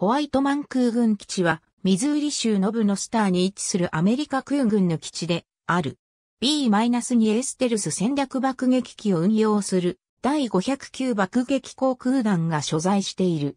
ホワイトマン空軍基地は、ミズーリ州ノブノスターに位置するアメリカ空軍の基地である。B-2 エステルス戦略爆撃機を運用する第509爆撃航空団が所在している。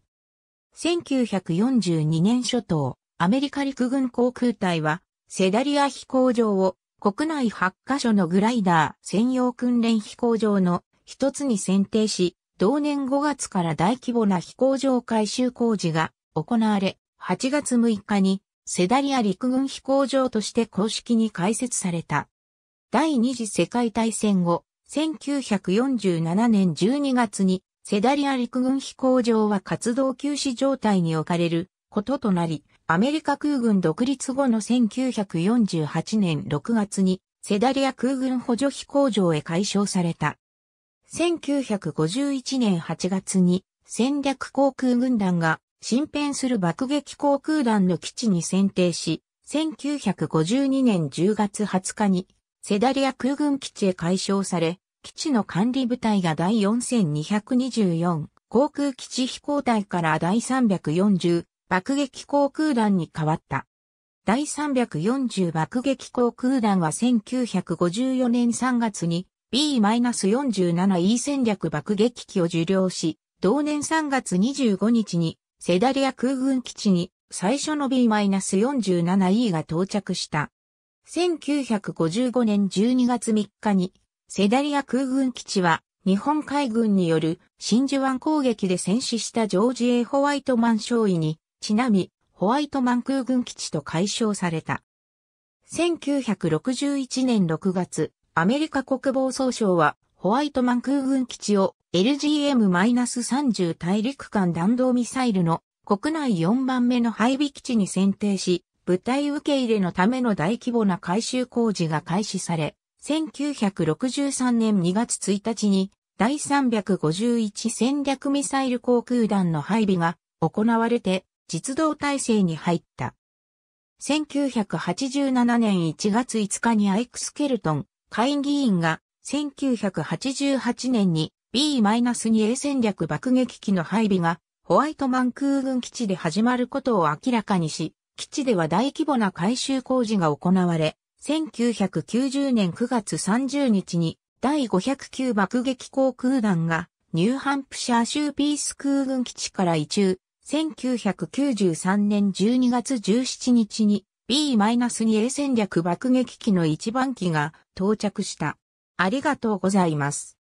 1942年初頭、アメリカ陸軍航空隊は、セダリア飛行場を国内8カ所のグライダー専用訓練飛行場の一つに選定し、同年5月から大規模な飛行場改修工事が行われ、8月6日にセダリア陸軍飛行場として公式に開設された。第二次世界大戦後、1947年12月にセダリア陸軍飛行場は活動休止状態に置かれることとなり、アメリカ空軍独立後の1948年6月にセダリア空軍補助飛行場へ解消された。1951年8月に戦略航空軍団が新編する爆撃航空団の基地に選定し、1952年10月20日に、セダリア空軍基地へ改称され、基地の管理部隊が第4224航空基地飛行隊から第340爆撃航空団に変わった。第340爆撃航空団は1954年3月に B-47E 戦略爆撃機を受領し、同年3月25日にセダリア空軍基地に最初の B-47E が到着した。1955年12月3日に、セダリア空軍基地は日本海軍による真珠湾攻撃で戦死したジョージ・ A・ ホワイトマン少尉にちなみホワイトマン空軍基地と解消された。1961年6月、アメリカ国防総省はホワイトマン空軍基地を LGM-30 大陸間弾道ミサイルの国内4番目の配備基地に選定し、部隊受け入れのための大規模な改修工事が開始され、1963年2月1日に第351戦略ミサイル航空団の配備が行われて実動体制に入った。1987年1月5日にアイクスケルトン会議員が1988年に B-2A 戦略爆撃機の配備がホワイトマン空軍基地で始まることを明らかにし、基地では大規模な改修工事が行われ、1990年9月30日に第509爆撃航空団がニューハンプシャー州ピース空軍基地から移中、1993年12月17日に B-2A 戦略爆撃機の一番機が到着した。ありがとうございます。